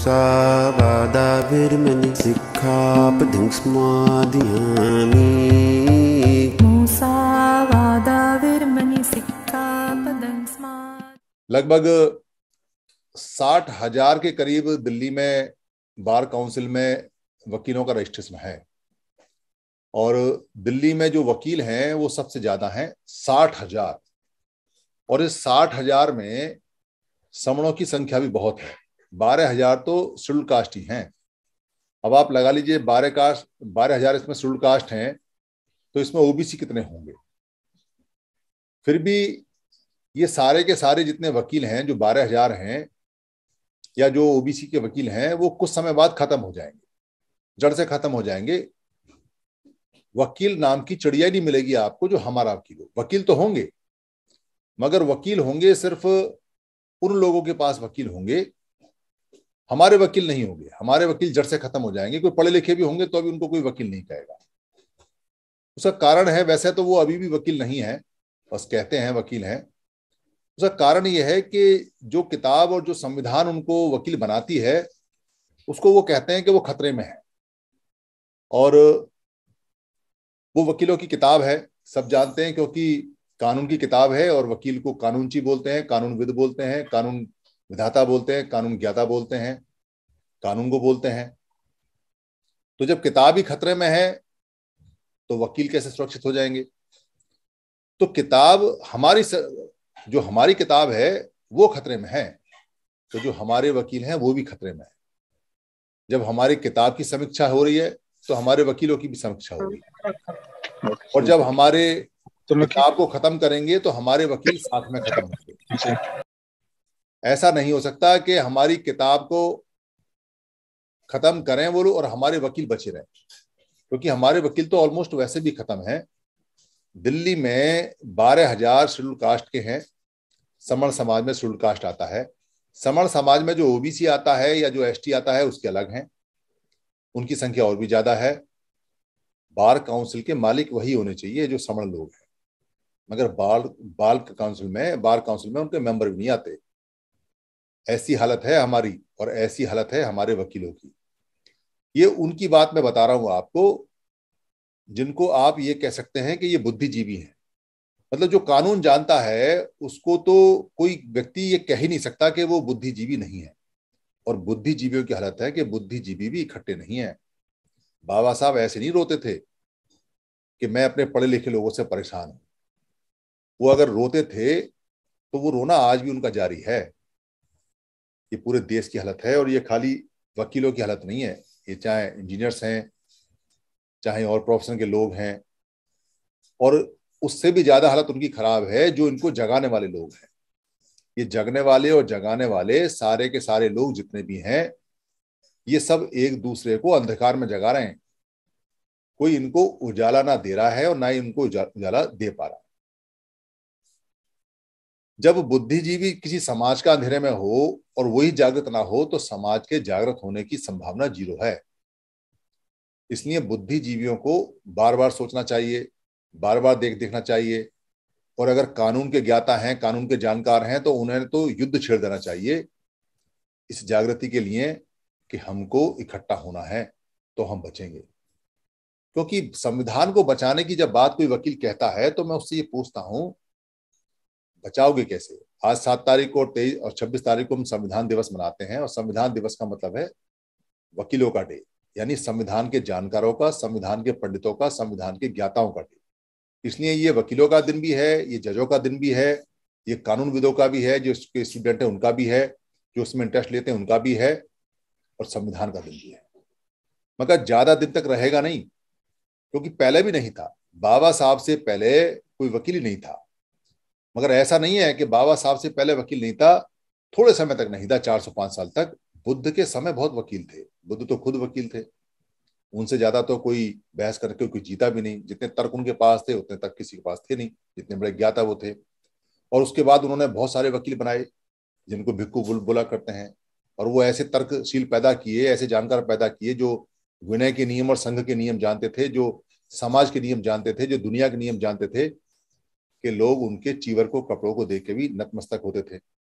लगभग साठ हजार के करीब दिल्ली में बार काउंसिल में वकीलों का रजिस्ट्रेशन है और दिल्ली में जो वकील हैं वो सबसे ज्यादा हैं साठ हजार और इस साठ हजार में समणों की संख्या भी बहुत है बारह हजार तो शुल्क कास्ट ही हैं अब आप लगा लीजिए बारह कास्ट बारह हजार इसमें शुल्क कास्ट हैं तो इसमें ओबीसी कितने होंगे फिर भी ये सारे के सारे जितने वकील हैं जो बारह हजार हैं या जो ओबीसी के वकील हैं वो कुछ समय बाद खत्म हो जाएंगे जड़ से खत्म हो जाएंगे वकील नाम की चिड़िया नहीं मिलेगी आपको जो हमारा वकील हो वकील तो होंगे मगर वकील होंगे सिर्फ उन लोगों के पास वकील होंगे हमारे वकील नहीं होंगे हमारे वकील जड़ से खत्म हो जाएंगे कोई पढ़े लिखे भी होंगे तो अभी उनको कोई वकील नहीं कहेगा उसका कारण है वैसे तो वो अभी भी वकील नहीं है बस कहते हैं वकील हैं उसका कारण यह है कि जो किताब और जो संविधान उनको वकील बनाती है उसको वो कहते हैं कि वो खतरे में है और वो वकीलों की किताब है सब जानते हैं क्योंकि कानून की किताब है और वकील को कानूनची बोलते हैं कानूनविद बोलते हैं कानून विधाता बोलते हैं कानून ज्ञाता बोलते हैं कानून को बोलते हैं तो जब किताब ही खतरे में है तो वकील कैसे सुरक्षित हो जाएंगे तो किताब हमारी सर, जो हमारी किताब है वो खतरे में है तो जो हमारे वकील हैं वो भी खतरे में है जब हमारी किताब की समीक्षा हो रही है तो हमारे वकीलों की भी समीक्षा हो रही है और जब हमारे तो किताब को खत्म करेंगे तो हमारे वकील साथ में खत्म होंगे ऐसा नहीं हो सकता कि हमारी किताब को खत्म करें वो लोग और हमारे वकील बचे रहें क्योंकि तो हमारे वकील तो ऑलमोस्ट वैसे भी खत्म हैं दिल्ली में बारह हजार शेड्यूल कास्ट के हैं समण समाज में शेड्यूल कास्ट आता है समण समाज में जो ओबीसी आता है या जो एसटी आता है उसके अलग हैं उनकी संख्या और भी ज्यादा है बार काउंसिल के मालिक वही होने चाहिए जो समण लोग हैं मगर बाल बाल काउंसिल में बार काउंसिल में उनके मेंबर भी नहीं आते ऐसी हालत है हमारी और ऐसी हालत है हमारे वकीलों की ये उनकी बात मैं बता रहा हूं आपको जिनको आप ये कह सकते हैं कि ये बुद्धिजीवी हैं मतलब जो कानून जानता है उसको तो कोई व्यक्ति ये कह ही नहीं सकता कि वो बुद्धिजीवी नहीं है और बुद्धिजीवियों की हालत है कि बुद्धिजीवी भी इकट्ठे नहीं है बाबा साहब ऐसे नहीं रोते थे कि मैं अपने पढ़े लिखे लोगों से परेशान हूं वो अगर रोते थे तो वो रोना आज भी उनका जारी है ये पूरे देश की हालत है और ये खाली वकीलों की हालत नहीं है ये चाहे इंजीनियर्स हैं चाहे और प्रोफेशन के लोग हैं और उससे भी ज्यादा हालत उनकी खराब है जो इनको जगाने वाले लोग हैं ये जगने वाले और जगाने वाले सारे के सारे लोग जितने भी हैं ये सब एक दूसरे को अंधकार में जगा रहे हैं कोई इनको उजाला ना दे रहा है और ना ही इनको उजाला दे पा रहा जब बुद्धिजीवी किसी समाज का अंधेरे में हो और वही जागृत ना हो तो समाज के जागृत होने की संभावना जीरो है इसलिए बुद्धिजीवियों को बार बार सोचना चाहिए बार बार देख देखना चाहिए और अगर कानून के ज्ञाता हैं कानून के जानकार हैं तो उन्हें तो युद्ध छेड़ देना चाहिए इस जागृति के लिए कि हमको इकट्ठा होना है तो हम बचेंगे क्योंकि संविधान को बचाने की जब बात कोई वकील कहता है तो मैं उससे ये पूछता हूं बचाओगे कैसे आज सात तारीख को तेईस और छब्बीस तारीख को हम संविधान दिवस मनाते हैं और संविधान दिवस का मतलब है वकीलों का डे यानी संविधान के जानकारों का संविधान के पंडितों का संविधान के ज्ञाताओं का डे इसलिए ये वकीलों का दिन भी है ये जजों का दिन भी है ये कानूनविदों का भी है जो इसके स्टूडेंट है उनका भी है जो उसमें इंटरेस्ट लेते हैं उनका भी है और संविधान का दिन भी है मगर ज्यादा दिन तक रहेगा नहीं क्योंकि पहले भी नहीं था बाबा साहब से पहले कोई वकील ही नहीं था मगर ऐसा नहीं है कि बाबा साहब से पहले वकील नहीं था थोड़े समय तक नहीं था चार सौ पांच साल तक बुद्ध के समय बहुत वकील थे बुद्ध तो खुद वकील थे उनसे ज्यादा तो कोई बहस करके कोई जीता भी नहीं जितने तर्क उनके पास थे उतने तक किसी के पास थे नहीं जितने बड़े ज्ञाता वो थे और उसके बाद उन्होंने बहुत सारे वकील बनाए जिनको भिक्कू बुल बुला करते हैं और वो ऐसे तर्कशील पैदा किए ऐसे जानकार पैदा किए जो विनय के नियम और संघ के नियम जानते थे जो समाज के नियम जानते थे जो दुनिया के नियम जानते थे कि लोग उनके चीवर को कपड़ों को देख के भी नतमस्तक होते थे